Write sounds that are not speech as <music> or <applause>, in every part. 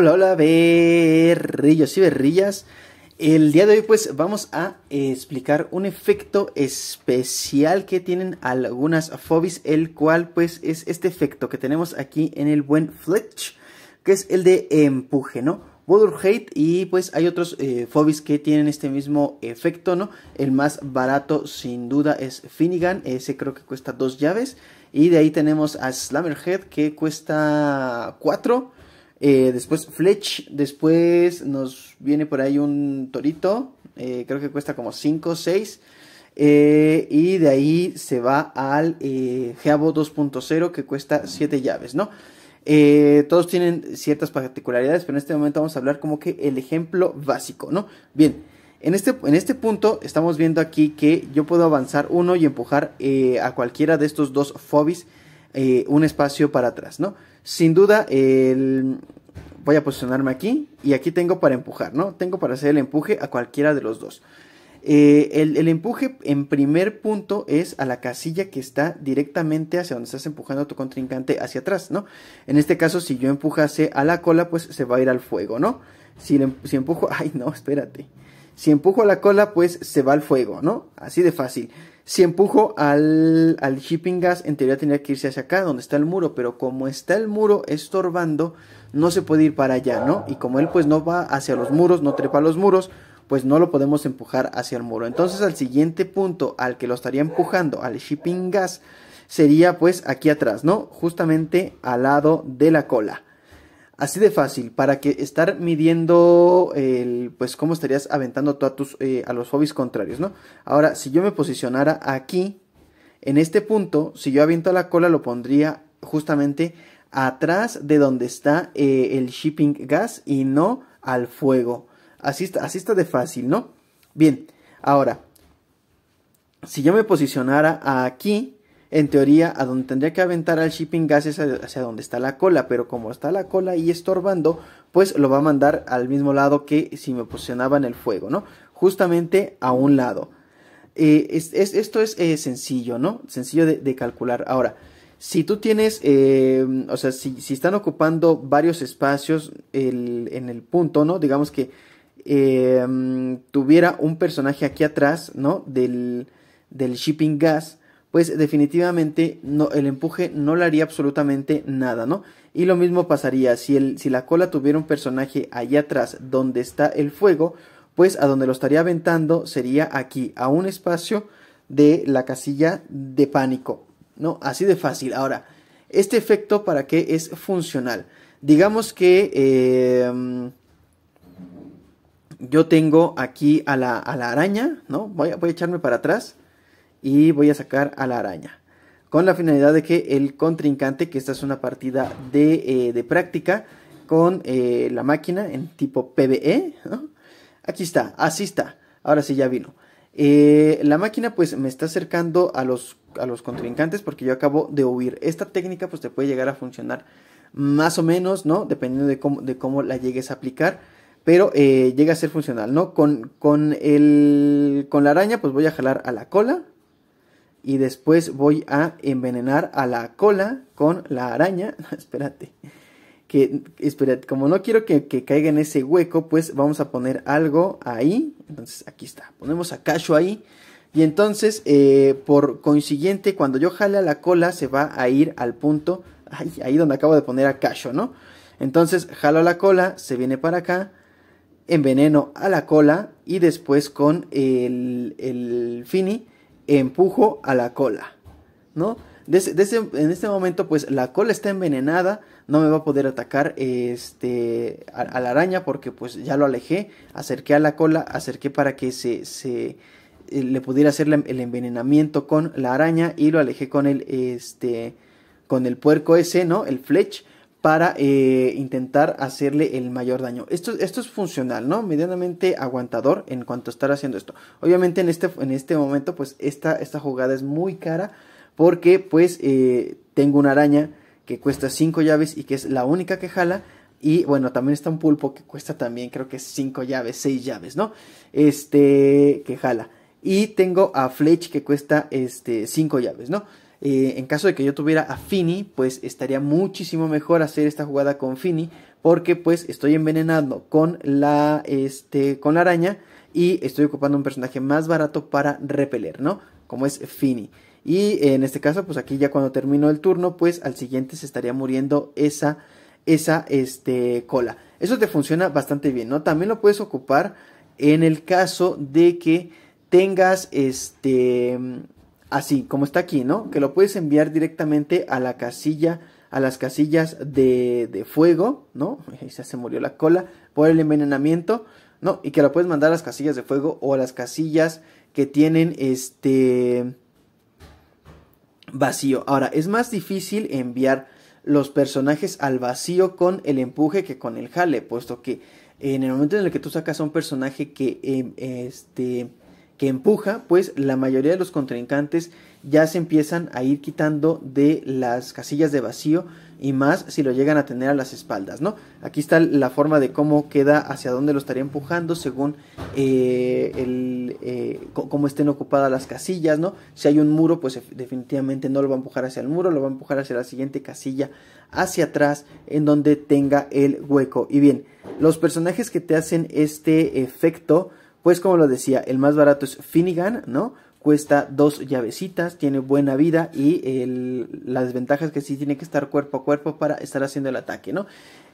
Hola, hola, berrillos y berrillas. El día de hoy pues vamos a eh, explicar un efecto especial que tienen algunas fobis, el cual pues es este efecto que tenemos aquí en el buen Fletch, que es el de empuje, ¿no? water Hate y pues hay otros eh, que tienen este mismo efecto, ¿no? El más barato sin duda es Finnegan, ese creo que cuesta dos llaves. Y de ahí tenemos a Slammerhead que cuesta cuatro. Eh, después Fletch, después nos viene por ahí un torito, eh, creo que cuesta como 5 o 6. y de ahí se va al eh, Geavo 2.0 que cuesta 7 llaves, ¿no? todos tienen ciertas particularidades, pero en este momento vamos a hablar como que el ejemplo básico, ¿no? Bien, en este, en este punto estamos viendo aquí que yo puedo avanzar uno y empujar a cualquiera de estos dos fobis eh, un espacio para atrás, ¿no? Sin duda, voy a posicionarme aquí y aquí tengo para empujar, ¿no? Tengo para hacer el empuje a cualquiera de los dos. Eh, el, empuje en primer punto es a la casilla que está directamente hacia donde estás empujando a tu contrincante hacia atrás, ¿no? En este caso, si yo empujase a la cola, pues se va a ir al fuego, ¿no? Si, si empujo, <laughs> ay no, espérate. Si empujo a la cola, pues se va al fuego, ¿no? Así de fácil. Si empujo al, al shipping gas, en teoría tendría que irse hacia acá, donde está el muro, pero como está el muro estorbando, no se puede ir para allá, ¿no? Y como él pues no va hacia los muros, no trepa los muros, pues no lo podemos empujar hacia el muro. Entonces al siguiente punto al que lo estaría empujando al shipping gas sería pues aquí atrás, ¿no? Justamente al lado de la cola. Así de fácil, para que estar midiendo el, pues cómo estarías aventando a, tus, eh, a los hobbies contrarios, ¿no? Ahora, si yo me posicionara aquí, en este punto, si yo aviento la cola, lo pondría justamente atrás de donde está eh, el shipping gas y no al fuego. Así así está de fácil, ¿no? Bien, ahora, si yo me posicionara aquí, en teoría, a donde tendría que aventar al shipping gas es hacia donde está la cola, pero como está la cola y estorbando, pues lo va a mandar al mismo lado que si me posicionaba en el fuego, ¿no? Justamente a un lado. Eh, es, esto es eh, sencillo, ¿no? Sencillo de, calcular. Ahora, si tú tienes, eh, o sea, si, están ocupando varios espacios en el punto, ¿no? Digamos que tuviera un personaje aquí atrás, ¿no? del shipping gas pues definitivamente no, el empuje no le haría absolutamente nada, ¿no? Y lo mismo pasaría si, el, si la cola tuviera un personaje allá atrás donde está el fuego, pues a donde lo estaría aventando sería aquí, a un espacio de la casilla de pánico, ¿no? Así de fácil. Ahora, este efecto para qué es funcional. Digamos que em, yo tengo aquí a la, araña, ¿no? voy a echarme para atrás y voy a sacar a la araña. Con la finalidad de que el contrincante, que esta es una partida de, eh, práctica con eh, la máquina en tipo PBE, aquí está, así está, ahora sí ya vino. Eh, la máquina pues me está acercando a los, a los contrincantes porque yo acabo de huir. Esta técnica pues te puede llegar a funcionar más o menos, ¿no? Dependiendo de cómo, de cómo la llegues a aplicar. Pero llega a ser funcional, ¿no? Con, con, el, con la araña pues voy a jalar a la cola, y después voy a envenenar a la cola con la araña. <laughs> espérate. Que, como no quiero que, caiga en ese hueco, pues vamos a poner algo ahí. Entonces aquí está. Ponemos a Casho ahí. Y entonces, eh, por consiguiente, cuando yo jale a la cola, se va a ir al punto. Ahí, donde acabo de poner a Casho, ¿no? Entonces, jalo a la cola, se viene para acá enveneno a la cola y después con el, el Fini empujo a la cola, ¿no? en este momento, pues la cola está envenenada, no me va a poder atacar este, a, la araña porque pues ya lo alejé, acerqué a la cola, acerqué para que se, eh, le pudiera hacer el envenenamiento con la araña y lo alejé con el, este, con el puerco ese, ¿no? El fletch para eh, intentar hacerle el mayor daño. Esto, esto es funcional, ¿no? Medianamente aguantador en cuanto a estar haciendo esto. Obviamente en este, en este momento, pues esta, esta jugada es muy cara porque pues eh, tengo una araña que cuesta 5 llaves y que es la única que jala. Y bueno, también está un pulpo que cuesta también creo que 5 llaves, 6 llaves, ¿no? Este, que jala. Y tengo a Fletch que cuesta este 5 llaves, ¿no? Eh, en caso de que yo tuviera a Fini, pues estaría muchísimo mejor hacer esta jugada con Fini, porque pues estoy envenenando con la, este, con la araña y estoy ocupando un personaje más barato para repeler, ¿no? Como es Fini. Y eh, en este caso, pues aquí ya cuando termino el turno, pues al siguiente se estaría muriendo esa, esa, este, cola. Eso te funciona bastante bien, ¿no? También lo puedes ocupar en el caso de que tengas, este, así como está aquí, ¿no? Que lo puedes enviar directamente a la casilla, a las casillas de, de fuego, ¿no? <laughs> Ya se murió la cola por el envenenamiento, ¿no? Y que lo puedes mandar a las casillas de fuego o a las casillas que tienen este vacío. Ahora, es más difícil enviar los personajes al vacío con el empuje que con el jale, puesto que en el momento en el que tú sacas a un personaje que em, este que empuja, pues la mayoría de los contrincantes ya se empiezan a ir quitando de las casillas de vacío y más si lo llegan a tener a las espaldas, ¿no? Aquí está la forma de cómo queda, hacia dónde lo estaría empujando según eh, el, eh, cómo estén ocupadas las casillas, ¿no? Si hay un muro, pues definitivamente no lo va a empujar hacia el muro, lo va a empujar hacia la siguiente casilla, hacia atrás, en donde tenga el hueco. Y bien, los personajes que te hacen este efecto pues como lo decía, el más barato es Finnegan, ¿no? Cuesta dos llavecitas, tiene buena vida y las la desventaja es que sí tiene que estar cuerpo a cuerpo para estar haciendo el ataque, ¿no?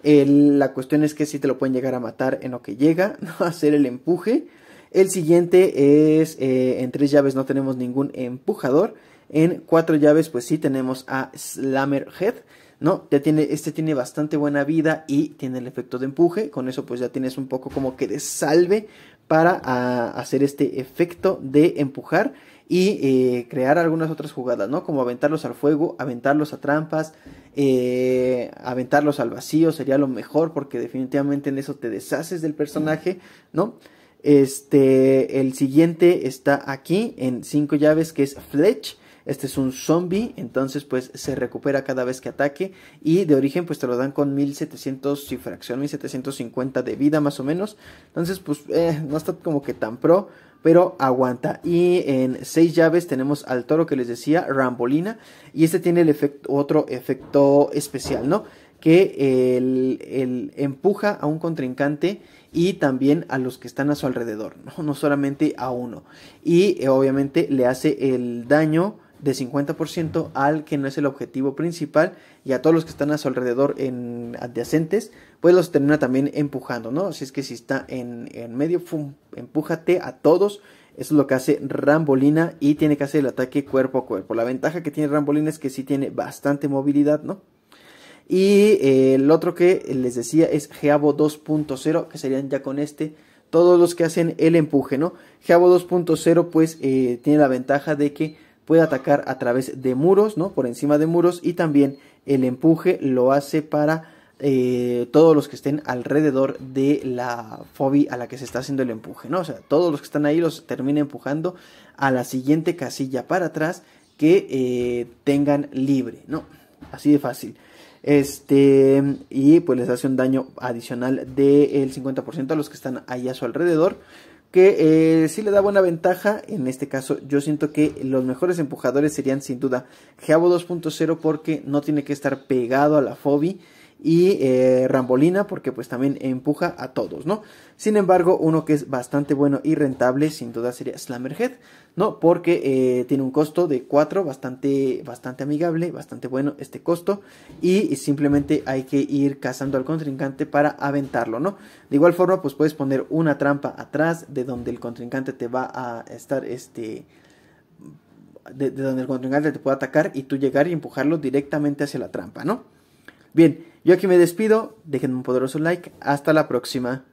la cuestión es que sí te lo pueden llegar a matar en lo que llega, <laughs> ¿no? Hacer el empuje. El siguiente es, eh, en tres llaves no tenemos ningún empujador. En cuatro llaves, pues sí tenemos a Slammerhead. ¿no? Ya tiene, este tiene bastante buena vida y tiene el efecto de empuje. Con eso, pues ya tienes un poco como que de salve para ah, hacer este efecto de empujar y eh, crear algunas otras jugadas, ¿no? Como aventarlos al fuego, aventarlos a trampas, eh, aventarlos al vacío sería lo mejor porque definitivamente en eso te deshaces del personaje, ¿no? Este, el siguiente está aquí en cinco llaves que es Fletch este es un zombie, entonces pues se recupera cada vez que ataque y de origen pues te lo dan con 1700 y fracción, 1750 de vida más o menos. Entonces pues eh, no está como que tan pro, pero aguanta. Y en seis llaves tenemos al toro que les decía, Rambolina, y este tiene el efecto, otro efecto especial, ¿no? que el, el empuja a un contrincante y también a los que están a su alrededor, no, no solamente a uno. Y eh, obviamente le hace el daño de 50% al que no es el objetivo principal y a todos los que están a su alrededor en adyacentes, pues los termina también empujando, ¿no? si es que si está en, medio, empújate a todos. Eso es lo que hace Rambolina y tiene que hacer el ataque cuerpo a cuerpo. La ventaja que tiene Rambolina es que sí tiene bastante movilidad, ¿no? Y eh, el otro que les decía es Geabo 2.0, que serían ya con este todos los que hacen el empuje, ¿no? Geabo 2.0 pues eh, tiene la ventaja de que puede atacar a través de muros, ¿no? Por encima de muros y también el empuje lo hace para eh, todos los que estén alrededor de la fobia a la que se está haciendo el empuje, ¿no? O sea, todos los que están ahí los termina empujando a la siguiente casilla para atrás que eh, tengan libre, ¿no? Así de fácil. Este, y pues les hace un daño adicional del 50% a los que están ahí a su alrededor que si eh, sí le da buena ventaja. En este caso, yo siento que los mejores empujadores serían sin duda Jabo 2.0 porque no tiene que estar pegado a la Fobi y eh, Rambolina porque pues también empuja a todos, ¿no? Sin embargo, uno que es bastante bueno y rentable sin duda sería Slammerhead, ¿no? Porque eh, tiene un costo de 4 bastante, bastante amigable, bastante bueno este costo y simplemente hay que ir cazando al contrincante para aventarlo, ¿no? De igual forma pues puedes poner una trampa atrás de donde el contrincante te va a estar este... De, de donde el contrincante te puede atacar y tú llegar y empujarlo directamente hacia la trampa, ¿no? Bien, yo aquí me despido, dejen un poderoso like, hasta la próxima.